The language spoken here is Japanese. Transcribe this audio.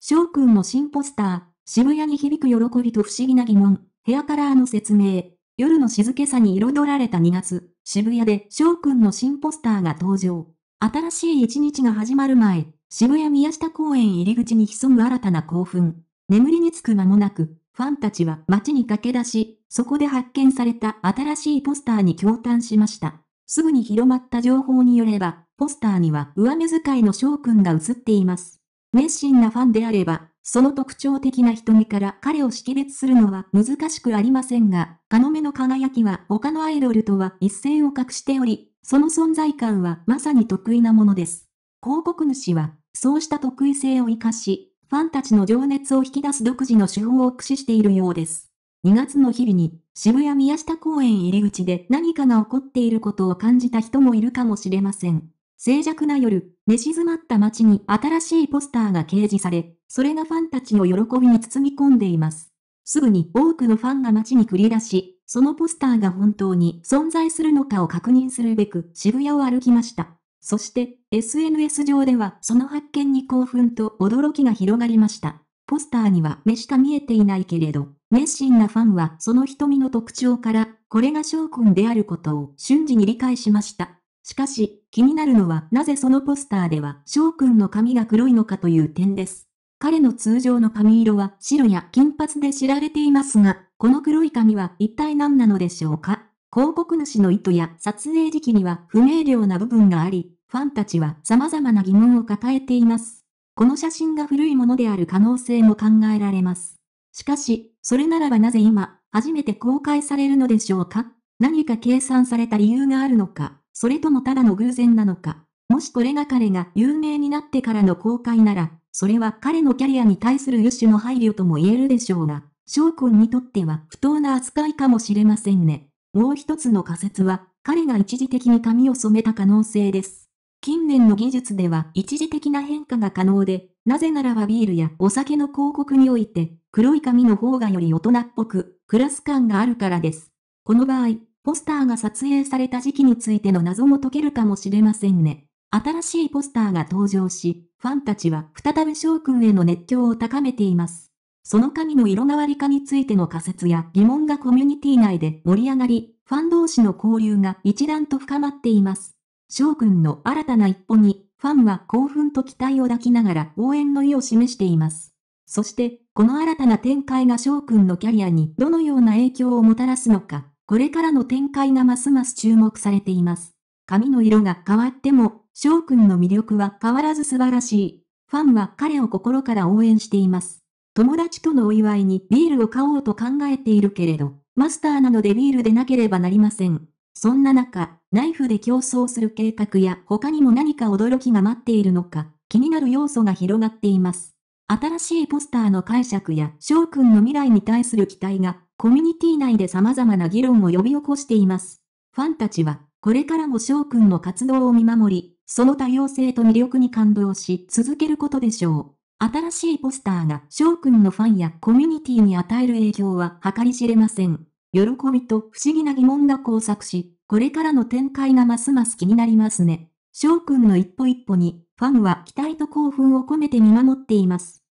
翔くんの新ポスター、渋谷に響く喜びと不思議な疑問、ヘアカラーの説明。夜の静けさに彩られた2月、渋谷で翔くんの新ポスターが登場。新しい一日が始まる前、渋谷宮下公園入り口に潜む新たな興奮。眠りにつく間もなく、ファンたちは街に駆け出し、そこで発見された新しいポスターに驚嘆しました。すぐに広まった情報によれば、ポスターには上目遣いの翔くんが映っています。熱心なファンであれば、その特徴的な瞳から彼を識別するのは難しくありませんが、カノメの輝きは他のアイドルとは一線を画しており、その存在感はまさに得意なものです。広告主は、そうした得意性を活かし、ファンたちの情熱を引き出す独自の手法を駆使しているようです。2月の日々に渋谷宮下公園入り口で何かが起こっていることを感じた人もいるかもしれません。静寂な夜、寝静まった街に新しいポスターが掲示され、それがファンたちの喜びに包み込んでいます。すぐに多くのファンが街に繰り出し、そのポスターが本当に存在するのかを確認するべく渋谷を歩きました。そして、SNS 上ではその発見に興奮と驚きが広がりました。ポスターには目しか見えていないけれど、熱心なファンはその瞳の特徴から、これが翔くんであることを瞬時に理解しました。しかし、気になるのはなぜそのポスターでは翔くんの髪が黒いのかという点です。彼の通常の髪色は白や金髪で知られていますが、この黒い髪は一体何なのでしょうか広告主の意図や撮影時期には不明瞭な部分があり、ファンたちは様々な疑問を抱えています。この写真が古いものである可能性も考えられます。しかし、それならばなぜ今、初めて公開されるのでしょうか何か計算された理由があるのかそれともただの偶然なのか。もしこれが彼が有名になってからの公開なら、それは彼のキャリアに対する一種の配慮とも言えるでしょうが、翔くんにとっては不当な扱いかもしれませんね。もう一つの仮説は、彼が一時的に髪を染めた可能性です。近年の技術では一時的な変化が可能で、なぜならばビールやお酒の広告において、黒い髪の方がより大人っぽく、クラス感があるからです。この場合、ポスターが撮影された時期についての謎も解けるかもしれませんね。新しいポスターが登場し、ファンたちは再び翔くんへの熱狂を高めています。その髪の色変わり化についての仮説や疑問がコミュニティ内で盛り上がり、ファン同士の交流が一段と深まっています。翔くんの新たな一歩に、ファンは興奮と期待を抱きながら応援の意を示しています。そして、この新たな展開が翔くんのキャリアにどのような影響をもたらすのか。これからの展開がますます注目されています。髪の色が変わっても、翔くんの魅力は変わらず素晴らしい。ファンは彼を心から応援しています。友達とのお祝いにビールを買おうと考えているけれど、マスターなのでビールでなければなりません。そんな中、ナイフで競争する計画や他にも何か驚きが待っているのか、気になる要素が広がっています。新しいポスターの解釈や翔くんの未来に対する期待がコミュニティ内で様々な議論を呼び起こしています。ファンたちは、これからも翔くんの活動を見守り、その多様性と魅力に感動し続けることでしょう。新しいポスターが翔くんのファンやコミュニティに与える影響は計り知れません。喜びと不思議な疑問が交錯し、これからの展開がますます気になりますね。翔くんの一歩一歩に、ファンは期待と興奮を込めて見守っています。